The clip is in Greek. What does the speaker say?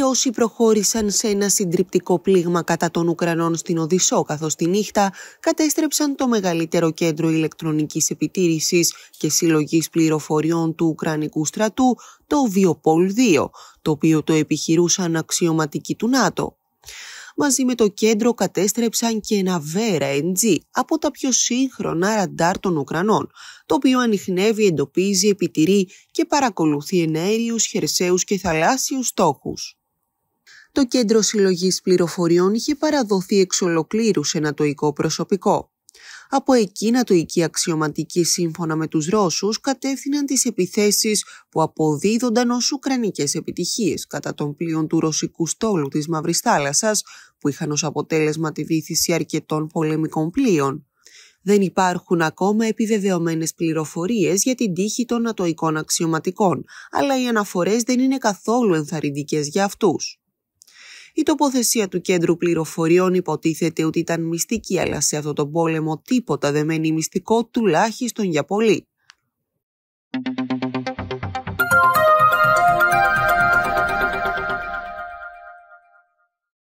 Ρώσοι προχώρησαν σε ένα συντριπτικό πλήγμα κατά των Ουκρανών στην Οδυσσό, καθώς τη νύχτα κατέστρεψαν το μεγαλύτερο κέντρο ηλεκτρονικής επιτήρησης και συλλογής πληροφοριών του Ουκρανικού στρατού, το Βιοπόλ 2, το οποίο το επιχειρούσαν αξιωματικοί του ΝΑΤΟ. Μαζί με το κέντρο κατέστρεψαν και ένα Βέρα NG από τα πιο σύγχρονα ραντάρ των Ουκρανών, το οποίο ανοιχνεύει, εντοπίζει, επιτηρεί και παρακολουθεί ενέργειους, χερσαίους και θαλάσσιους στόχους το κέντρο συλλογής πληροφοριών είχε παραδοθεί εξ ολοκλήρου σε νατοϊκό προσωπικό. Από εκεί νατοϊκοί αξιωματικοί σύμφωνα με τους Ρώσους, κατεύθυναν τις επιθέσεις που αποδίδονταν ως ουκρανικές επιτυχίες κατά των πλοίων του ρωσικού στόλου της Μαύρης Θάλασσας, που είχαν ως αποτέλεσμα τη βήθηση αρκετών πολεμικών πλοίων. Δεν υπάρχουν ακόμα επιβεβαιωμένες πληροφορίες για την τύχη των νατοικών αξιωματικών, αλλά οι αναφορές δεν είναι καθόλου ενθαρρυντικές για αυτούς. Η τοποθεσία του κέντρου πληροφοριών υποτίθεται ότι ήταν μυστική, αλλά σε αυτό τον πόλεμο τίποτα δεν μένει μυστικό, τουλάχιστον για πολύ.